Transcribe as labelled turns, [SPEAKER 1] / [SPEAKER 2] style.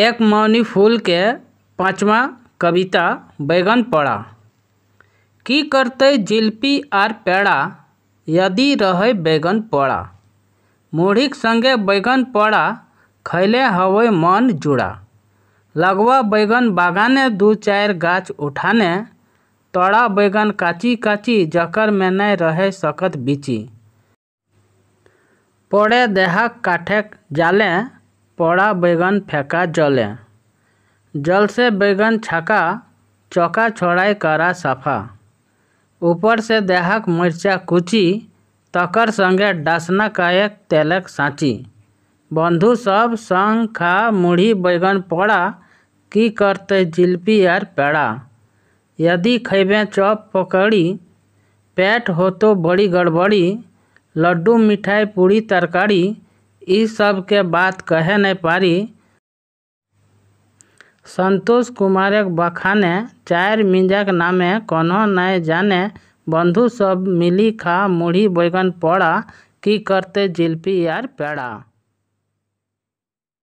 [SPEAKER 1] एक मौनी फूल के पाँचवा कविता बैगन पड़ा की करते जिलपी आर पेड़ा यदि रहे बैगन पड़ा मुढ़ीक संगे बैगन पड़ा खैले हवे मन जुड़ा लगवा बैगन बागाने दू चार गाछ उठाने तड़ा बैगन काची काची जकर में नहीं रह सकत बिची पड़े देहा काठे जाले पड़ा बैगन फेंका जले जल से बैगन छका चौका छोड़ाई करा सफा ऊपर से देहक मिर्चा कुची तकर संगे डासना कायक तेलक साँची बंधु सब संग खा मुढ़ी बैगन पड़ा की करते जिलपी यार पेड़ा यदि खैबे चौप पकड़ी पेट हो तो बड़ी गड़बड़ी लड्डू मिठाई पूड़ी तरकारी इ सब के बात कहे नहीं पारी संतोष कुमारक बखाने मिंजा के नामे कोनो नहीं जाने बंधु सब मिली खा मुढ़ी बैगन पड़ा की करते जिलपी आर पेड़ा